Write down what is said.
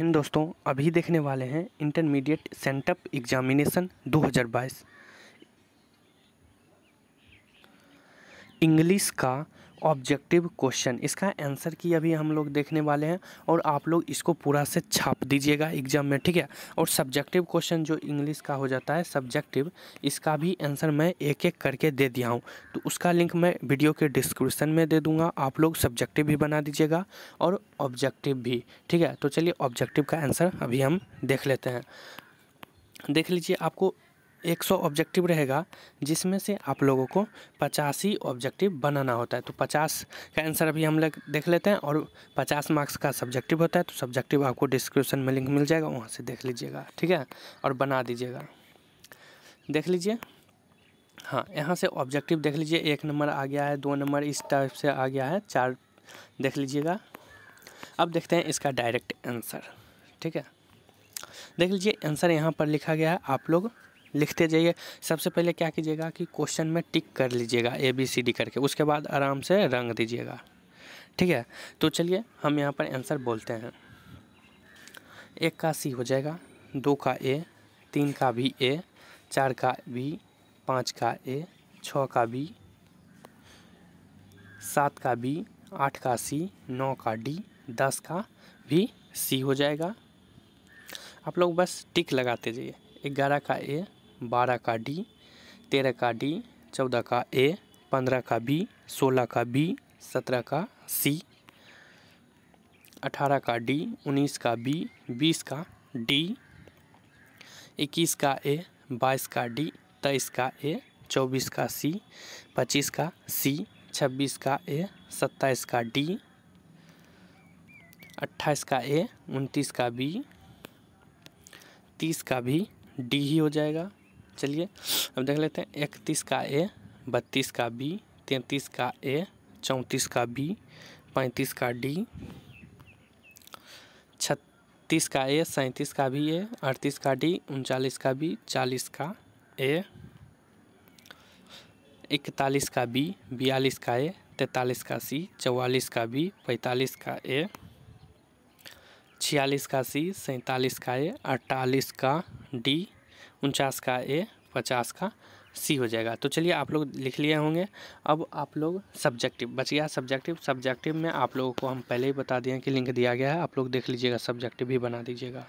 इन दोस्तों अभी देखने वाले हैं इंटरमीडिएट सेंटअप एग्जामिनेशन 2022 इंग्लिश का ऑब्जेक्टिव क्वेश्चन इसका आंसर की अभी हम लोग देखने वाले हैं और आप लोग इसको पूरा से छाप दीजिएगा एग्जाम में ठीक है और सब्जेक्टिव क्वेश्चन जो इंग्लिश का हो जाता है सब्जेक्टिव इसका भी आंसर मैं एक एक करके दे दिया हूँ तो उसका लिंक मैं वीडियो के डिस्क्रिप्शन में दे दूँगा आप लोग सब्जेक्टिव भी बना दीजिएगा और ऑब्जेक्टिव भी ठीक है तो चलिए ऑब्जेक्टिव का आंसर अभी हम देख लेते हैं देख लीजिए आपको एक सौ ऑब्जेक्टिव रहेगा जिसमें से आप लोगों को पचास ही ऑब्जेक्टिव बनाना होता है तो पचास का आंसर अभी हम लोग देख लेते हैं और पचास मार्क्स का सब्जेक्टिव होता है तो सब्जेक्टिव आपको डिस्क्रिप्शन में लिंक मिल जाएगा वहाँ से देख लीजिएगा ठीक है और बना दीजिएगा देख लीजिए हाँ यहाँ से ऑब्जेक्टिव देख लीजिए एक नंबर आ गया है दो नंबर इस टाइप से आ गया है चार देख लीजिएगा अब देखते हैं इसका डायरेक्ट आंसर ठीक है देख लीजिए आंसर यहाँ पर लिखा गया है आप लोग लिखते जाइए सबसे पहले क्या कीजिएगा कि क्वेश्चन में टिक कर लीजिएगा ए बी सी डी करके उसके बाद आराम से रंग दीजिएगा ठीक है तो चलिए हम यहाँ पर आंसर बोलते हैं एक का सी हो जाएगा दो का ए तीन का भी ए चार का बी पाँच का ए छः का बी सात का बी आठ का सी नौ का डी दस का भी सी हो जाएगा आप लोग बस टिक लगाते जाइए ग्यारह का ए बारह का डी तेरह का डी चौदह का ए पंद्रह का बी सोलह का बी सत्रह का सी अठारह का डी उन्नीस का बी बीस का डी इक्कीस का ए बाईस का डी तेईस का ए चौबीस का सी पच्चीस का सी छब्बीस का ए सत्ताईस का डी अट्ठाईस का ए उनतीस का बी तीस का भी डी ही हो जाएगा चलिए अब देख लेते हैं इकतीस का ए बत्तीस का बी तैंतीस का ए चौंतीस का बी पैंतीस का डी छत्तीस का ए सैंतीस का भी ए अड़तीस का डी उनचालीस का बी चालीस का ए इकतालीस का बी बयालीस का ए तैंतालीस का सी चौवालीस का बी पैंतालीस का ए छियालीस का सी सैंतालीस का ए अड़तालीस का डी उनचास का ए पचास का सी हो जाएगा तो चलिए आप लोग लिख लिए होंगे अब आप लोग सब्जेक्टिव बच गया सब्जेक्टिव सब्जेक्टिव में आप लोगों को हम पहले ही बता दिए कि लिंक दिया गया है आप लोग देख लीजिएगा सब्जेक्टिव भी बना दीजिएगा